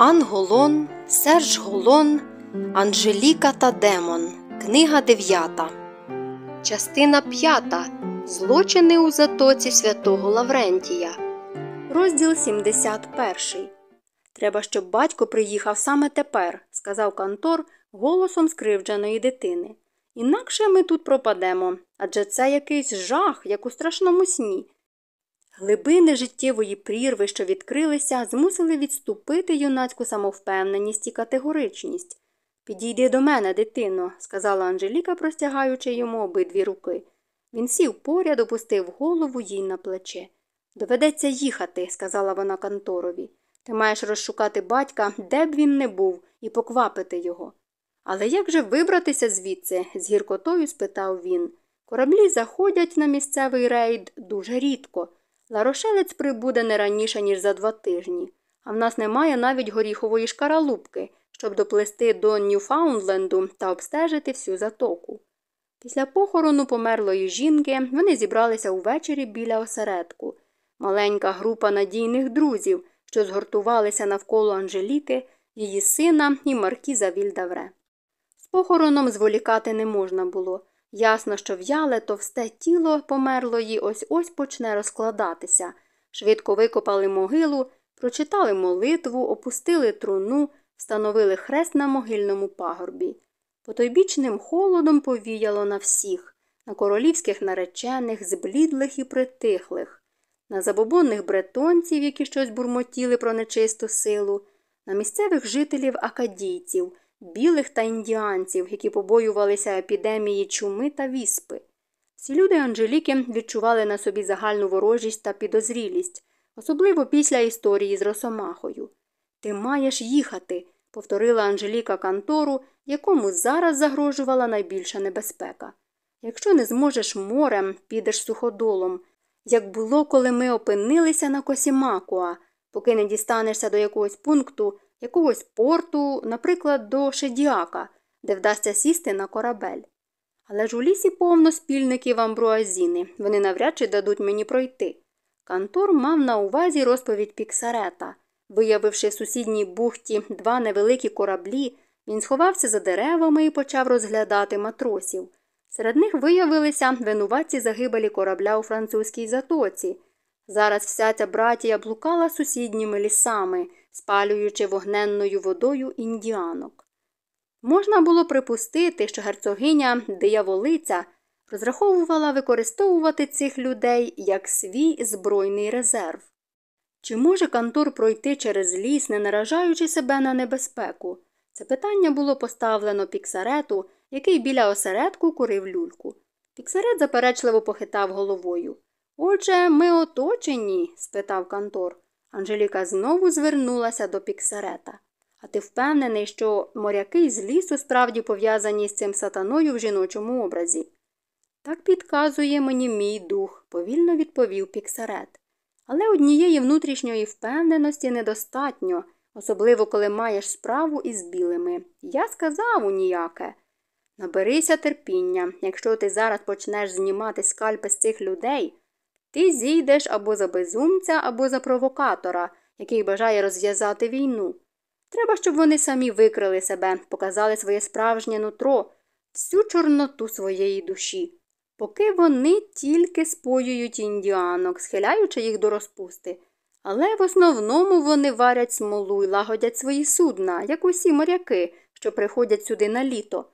Анголон, Серж Голон, Анжеліка та Демон. Книга 9. Частина 5. Злочини у затоці святого Лаврентія. Розділ 71. Треба, щоб батько приїхав саме тепер, сказав Кантор голосом скривдженої дитини. Інакше ми тут пропадемо адже це якийсь жах, як у страшному сні. Глибини життєвої прірви, що відкрилися, змусили відступити юнацьку самовпевненість і категоричність. Підійди до мене, дитино, сказала Анжеліка, простягаючи йому обидві руки. Він сів поряд, опустив голову їй на плече. Доведеться їхати, сказала вона канторові. Ти маєш розшукати батька, де б він не був, і поквапити його. Але як же вибратися звідси? з гіркотою спитав він. Кораблі заходять на місцевий рейд дуже рідко. Ларошелець прибуде не раніше, ніж за два тижні, а в нас немає навіть горіхової шкаралупки, щоб доплести до Ньюфаундленду та обстежити всю затоку. Після похорону померлої жінки вони зібралися увечері біля осередку. Маленька група надійних друзів, що згортувалися навколо Анжеліки, її сина і маркіза Вільдавре. З похороном зволікати не можна було. Ясно, що в'яле товсте тіло померло померлої ось ось почне розкладатися. Швидко викопали могилу, прочитали молитву, опустили труну, встановили хрест на могильному пагорбі. Потойбічним холодом повіяло на всіх, на королівських наречених, зблідлих і притихлих, на забобонних бретонців, які щось бурмотіли про нечисту силу, на місцевих жителів акадійців – білих та індіанців, які побоювалися епідемії чуми та віспи. Всі люди Анжеліки відчували на собі загальну ворожість та підозрілість, особливо після історії з Росомахою. Ти маєш їхати, повторила Анжеліка Кантору, якому зараз загрожувала найбільша небезпека. Якщо не зможеш морем, підеш суходолом. Як було, коли ми опинилися на Косімакуа, поки не дістанешся до якогось пункту, якогось порту, наприклад, до Шедіака, де вдасться сісти на корабель. Але ж у лісі повно спільників Амбруазіни, вони навряд чи дадуть мені пройти. Кантор мав на увазі розповідь Піксарета. Виявивши в сусідній бухті два невеликі кораблі, він сховався за деревами і почав розглядати матросів. Серед них виявилися винуватці загибелі корабля у французькій затоці. Зараз вся ця братія блукала сусідніми лісами, спалюючи вогненною водою індіанок. Можна було припустити, що герцогиня дияволиця розраховувала використовувати цих людей як свій збройний резерв. Чи може Кантор пройти через ліс, не наражаючи себе на небезпеку? Це питання було поставлено піксарету, який біля осередку курив люльку. Піксарет заперечливо похитав головою. Отже, ми оточені? спитав Кантор. Анжеліка знову звернулася до Піксарета. А ти впевнений, що моряки з лісу справді пов'язані з цим сатаною в жіночому образі? Так підказує мені мій дух, повільно відповів Піксарет. Але однієї внутрішньої впевненості недостатньо, особливо коли маєш справу із білими. Я сказав уніяке. Наберися терпіння, якщо ти зараз почнеш знімати скальпи з цих людей. Ти зійдеш або за безумця, або за провокатора, який бажає розв'язати війну. Треба, щоб вони самі викрили себе, показали своє справжнє нутро, всю чорноту своєї душі, поки вони тільки споюють індіанок, схиляючи їх до розпусти. Але в основному вони варять смолу і лагодять свої судна, як усі моряки, що приходять сюди на літо.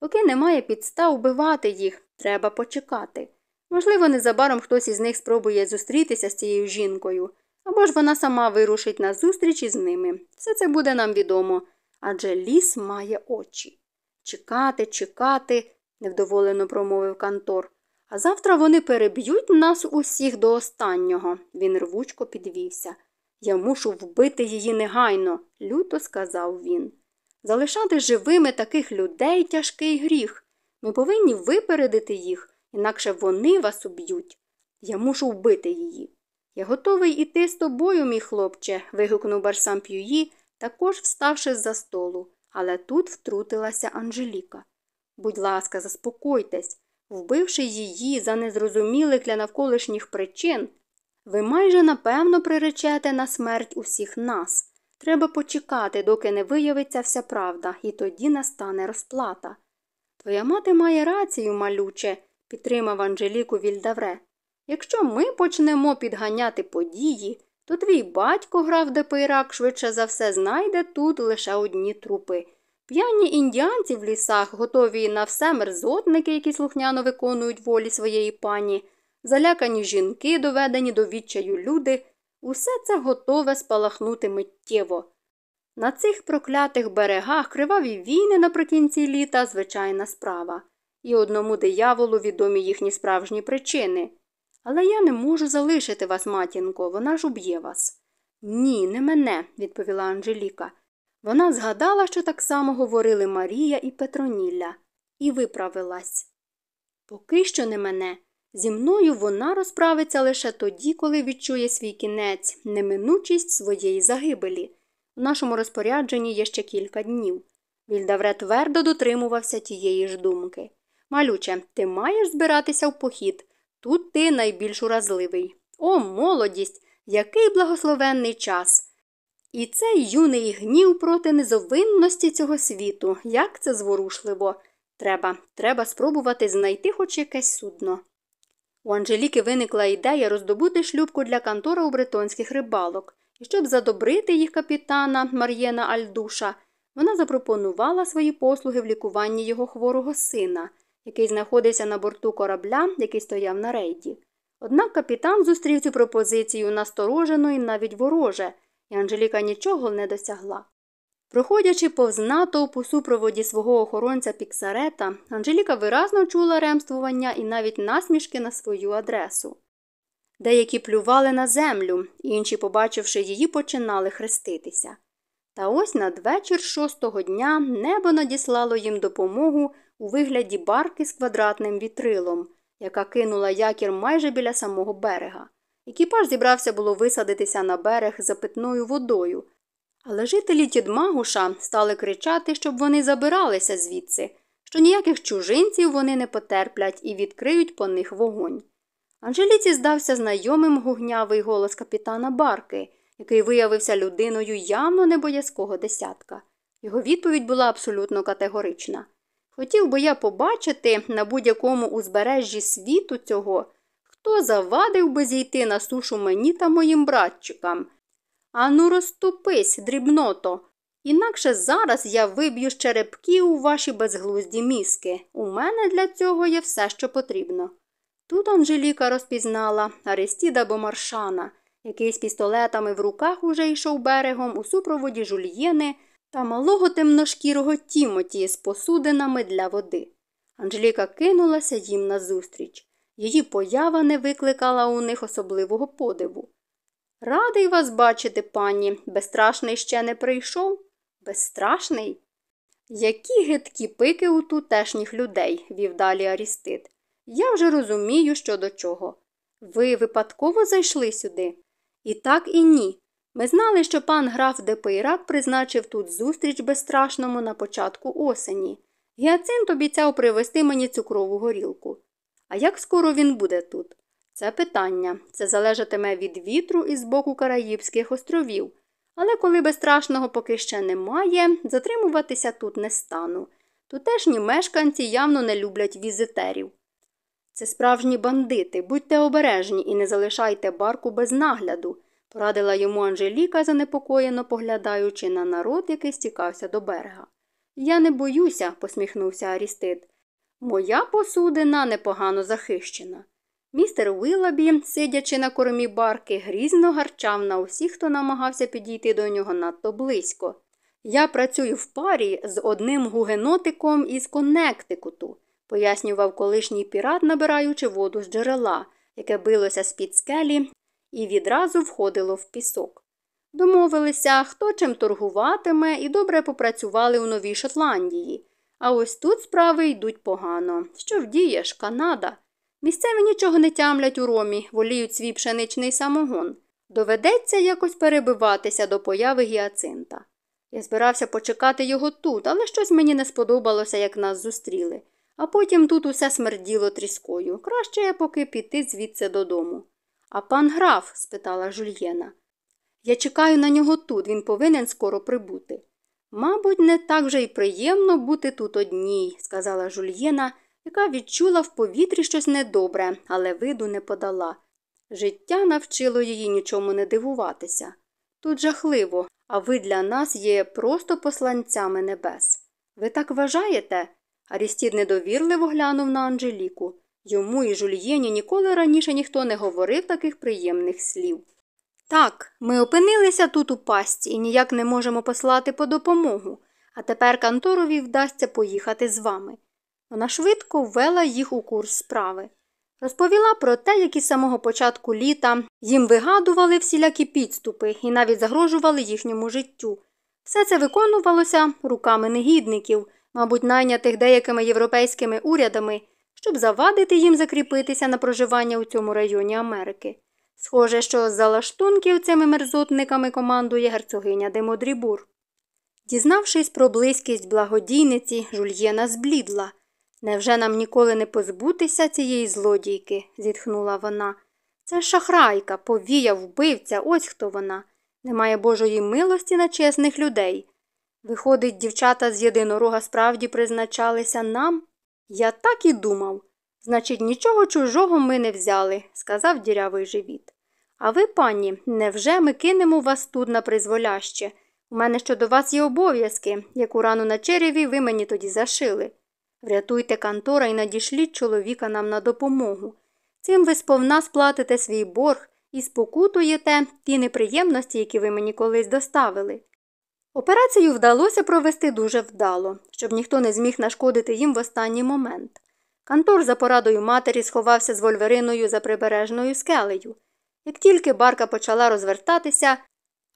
Поки немає підстав убивати їх, треба почекати. Можливо, незабаром хтось із них спробує зустрітися з цією жінкою, або ж вона сама вирушить на зустріч із ними. Все це буде нам відомо. Адже ліс має очі. Чекати, чекати, невдоволено промовив Кантор. А завтра вони переб'ють нас усіх до останнього. Він рвучко підвівся. Я мушу вбити її негайно, люто сказав він. Залишати живими таких людей тяжкий гріх. Ми повинні випередити їх інакше вони вас уб'ють. Я мушу вбити її. Я готовий іти з тобою, мій хлопче, вигукнув Барсам П'юї, також вставши з за столу, але тут втрутилася Анжеліка. Будь ласка, заспокойтесь, вбивши її за незрозумілих для навколишніх причин, ви майже напевно приречете на смерть усіх нас. Треба почекати, доки не виявиться вся правда, і тоді настане розплата. Твоя мати має рацію, малюче, підтримав Анжеліку Вільдавре. Якщо ми почнемо підганяти події, то твій батько грав де швидше за все, знайде тут лише одні трупи. П'яні індіанці в лісах, готові на все мерзотники, які слухняно виконують волі своєї пані, залякані жінки, доведені до відчаю люди, усе це готове спалахнути миттєво. На цих проклятих берегах криваві війни наприкінці літа звичайна справа і одному дияволу відомі їхні справжні причини. Але я не можу залишити вас, матінко, вона ж уб'є вас. Ні, не мене, відповіла Анжеліка. Вона згадала, що так само говорили Марія і Петронілля, і виправилась. Поки що не мене. Зі мною вона розправиться лише тоді, коли відчує свій кінець, неминучість своєї загибелі. У нашому розпорядженні є ще кілька днів. Вільдавре твердо дотримувався тієї ж думки. Малюче, ти маєш збиратися в похід. Тут ти найбільш уразливий. О, молодість! Який благословенний час! І цей юний гнів проти незовинності цього світу, як це зворушливо. Треба, треба спробувати знайти хоч якесь судно. У Анжеліки виникла ідея роздобути шлюбку для кантора у бретонських рибалок, і щоб задобрити їх капітана Мар'єна Альдуша, вона запропонувала свої послуги в лікуванні його хворого сина який знаходився на борту корабля, який стояв на рейді. Однак капітан зустрів цю пропозицію насторожено і навіть вороже, і Анжеліка нічого не досягла. Проходячи повз натовп у супроводі свого охоронця Піксарета, Анжеліка виразно чула ремствування і навіть насмішки на свою адресу. Деякі плювали на землю, інші, побачивши її, починали хреститися. Та ось надвечір шостого дня небо надіслало їм допомогу у вигляді барки з квадратним вітрилом, яка кинула якір майже біля самого берега. Екіпаж зібрався було висадитися на берег за питною водою, але жителі Тідмагуша стали кричати, щоб вони забиралися звідси, що ніяких чужинців вони не потерплять і відкриють по них вогонь. Анжеліці здався знайомим гугнявий голос капітана Барки, який виявився людиною явно небоязкого десятка. Його відповідь була абсолютно категорична. Хотів би я побачити на будь-якому узбережжі світу цього, хто завадив би зійти на сушу мені та моїм братчикам. Ану, розступись, дрібното, інакше зараз я виб'ю з черепків у ваші безглузді мізки. У мене для цього є все, що потрібно. Тут Анжеліка розпізнала Арестіда Бомаршана, який з пістолетами в руках уже йшов берегом у супроводі жульєни та малого темношкірого Тімоті з посудинами для води. Анжеліка кинулася їм назустріч. Її поява не викликала у них особливого подиву. Радий вас бачити, пані, безстрашний ще не прийшов. Безстрашний? Які гидкі пики у тутешніх людей, вів далі Арістит. Я вже розумію, що до чого. Ви випадково зайшли сюди? І так і ні. Ми знали, що пан граф Депейрак призначив тут зустріч безстрашному на початку осені. Гіацинт обіцяв привезти мені цукрову горілку. А як скоро він буде тут? Це питання. Це залежатиме від вітру і з боку Караїбських островів. Але коли безстрашного поки ще немає, затримуватися тут не стану. Тутешні мешканці явно не люблять візитерів. Це справжні бандити, будьте обережні і не залишайте барку без нагляду порадила йому Анжеліка, занепокоєно поглядаючи на народ, який стікався до берега. Я не боюся, посміхнувся Арістит, Моя посудина непогано захищена. Містер Уилабі, сидячи на кормі барки, грізно гарчав на усіх, хто намагався підійти до нього надто близько. Я працюю в парі з одним гугенотиком із Коннектикуту, пояснював колишній пірат, набираючи воду з джерела, яке билося з під скелі і відразу входило в пісок. Домовилися, хто чим торгуватиме і добре попрацювали у Новій Шотландії. А ось тут справи йдуть погано. Що вдієш, Канада? Місцеві нічого не тямлять у ромі, воліють свій пшеничний самогон. Доведеться якось перебиватися до появи гіацинта. Я збирався почекати його тут, але щось мені не сподобалося, як нас зустріли. А потім тут усе смерділо тріскою. Краще я поки піти звідси додому. А пан граф? спитала жульєна. Я чекаю на нього тут, він повинен скоро прибути. Мабуть, не так же й приємно бути тут одній, сказала жульєна, яка відчула в повітрі щось недобре, але виду не подала. Життя навчило її нічому не дивуватися. Тут жахливо, а ви для нас є просто посланцями небес. Ви так вважаєте? Арістід недовірливо глянув на Анжеліку. Йому і жульєні ніколи раніше ніхто не говорив таких приємних слів. Так, ми опинилися тут у пасті і ніяк не можемо послати по допомогу, а тепер канторові вдасться поїхати з вами. Вона швидко ввела їх у курс справи. Розповіла про те, які з самого початку літа їм вигадували всілякі підступи і навіть загрожували їхньому життю. Все це виконувалося руками негідників, мабуть, найнятих деякими європейськими урядами щоб завадити їм закріпитися на проживання у цьому районі Америки. Схоже, що за лаштунків цими мерзотниками командує герцогиня Демодрібур. Дізнавшись про близькість благодійниці, жульєна зблідла. Невже нам ніколи не позбутися цієї злодійки? зітхнула вона. Це шахрайка, повія, вбивця, ось хто вона. Немає Божої милості на чесних людей. Виходить, дівчата з єдинорога справді призначалися нам? Я так і думав. Значить, нічого чужого ми не взяли, сказав дірявий живіт. А ви, пані, невже ми кинемо вас тут на призволяще? У мене щодо вас є обов'язки, яку рану на череві ви мені тоді зашили. Врятуйте Кантора і надішліть чоловіка нам на допомогу. Цим ви сповна сплатите свій борг і спокутуєте ті неприємності, які ви мені колись доставили. Операцію вдалося провести дуже вдало, щоб ніхто не зміг нашкодити їм в останній момент. Кантор за порадою матері сховався з вольвериною за прибережною скелею. Як тільки барка почала розвертатися,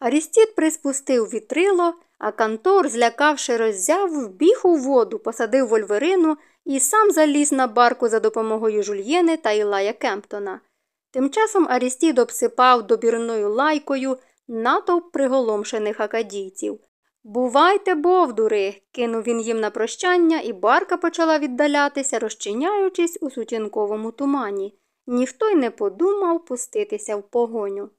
Арістіт приспустив вітрило, а Кантор, злякавши роззяв, вбіг у воду, посадив вольверину і сам заліз на барку за допомогою жульєни та Ілая Кемптона. Тим часом Арістід обсипав добірною лайкою натовп приголомшених акадійців. Бувайте, бовдури! кинув він їм на прощання, і барка почала віддалятися, розчиняючись у сутінковому тумані. Ніхто й не подумав пуститися в погоню.